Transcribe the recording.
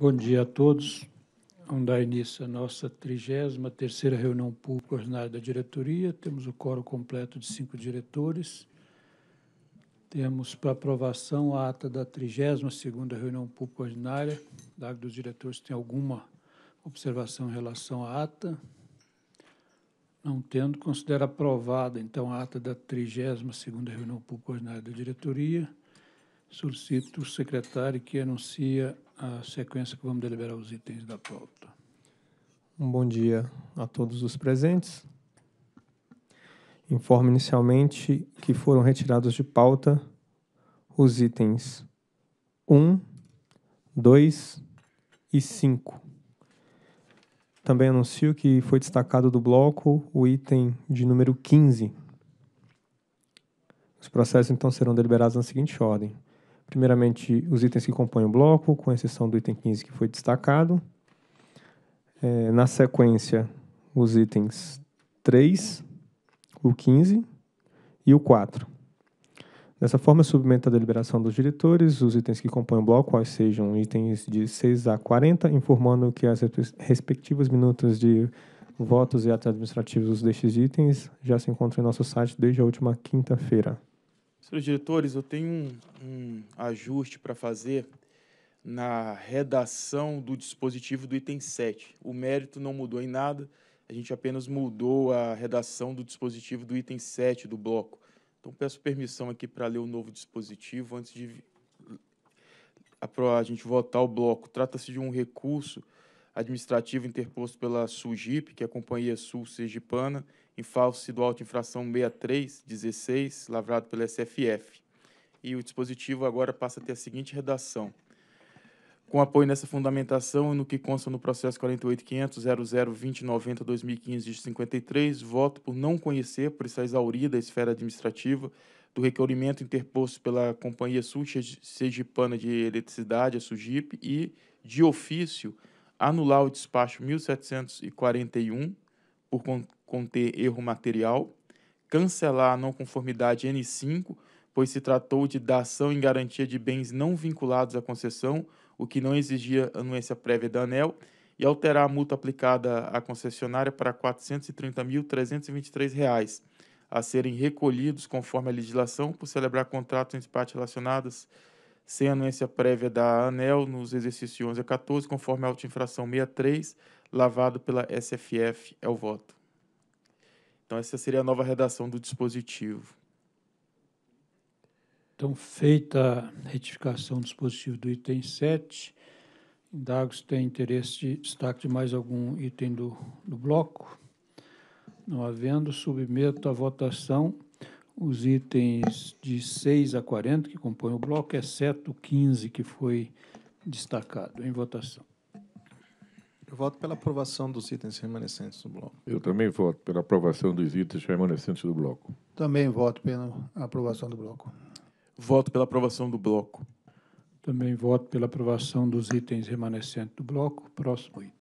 Bom dia a todos. Vamos dar início à nossa 33ª reunião pública ordinária da diretoria. Temos o coro completo de cinco diretores. Temos para aprovação a ata da 32ª reunião pública ordinária. Da dos diretores tem alguma observação em relação à ata? Não tendo, considero aprovada, então, a ata da 32ª reunião pública ordinária da diretoria. Solicito o secretário que anuncia a sequência que vamos deliberar os itens da pauta. Um bom dia a todos os presentes. Informo inicialmente que foram retirados de pauta os itens 1, 2 e 5. Também anuncio que foi destacado do bloco o item de número 15. Os processos então serão deliberados na seguinte ordem: Primeiramente, os itens que compõem o bloco, com exceção do item 15 que foi destacado. É, na sequência, os itens 3, o 15 e o 4. Dessa forma, submeto à deliberação dos diretores os itens que compõem o bloco, quais sejam itens de 6 a 40, informando que as respectivas minutas de votos e atos administrativos destes itens já se encontram em nosso site desde a última quinta-feira. Senhores diretores, eu tenho um, um ajuste para fazer na redação do dispositivo do item 7. O mérito não mudou em nada, a gente apenas mudou a redação do dispositivo do item 7 do bloco. Então, peço permissão aqui para ler o novo dispositivo antes de a, gente votar o bloco. Trata-se de um recurso administrativo interposto pela SUGIP, que é a Companhia Sul Sergipana, em falso do auto infração 6316, lavrado pela SFF. E o dispositivo agora passa a ter a seguinte redação. Com apoio nessa fundamentação e no que consta no processo 48.500.00.2090.2015 de 53, voto por não conhecer, por estar exaurida a esfera administrativa, do requerimento interposto pela Companhia Sul Sergipana de Eletricidade, a SUGIP, e, de ofício, anular o despacho 1741, por conter erro material, cancelar a não conformidade N5, pois se tratou de dação em garantia de bens não vinculados à concessão, o que não exigia anuência prévia da ANEL, e alterar a multa aplicada à concessionária para R$ reais a serem recolhidos conforme a legislação por celebrar contratos entre partes relacionadas sem anuência prévia da ANEL nos exercícios 11 a 14, conforme a auto-infração 63, lavado pela SFF, é o voto. Então, essa seria a nova redação do dispositivo. Então, feita a retificação do dispositivo do item 7, indago se tem interesse de destaque de mais algum item do, do bloco. Não havendo, submeto à votação os itens de 6 a 40 que compõem o bloco, exceto o 15 que foi destacado em votação. Eu voto pela aprovação dos itens remanescentes do bloco. Eu também voto pela aprovação dos itens remanescentes do bloco. Também voto pela aprovação do bloco. Voto pela aprovação do bloco. Também voto pela aprovação dos itens remanescentes do bloco. Próximo item.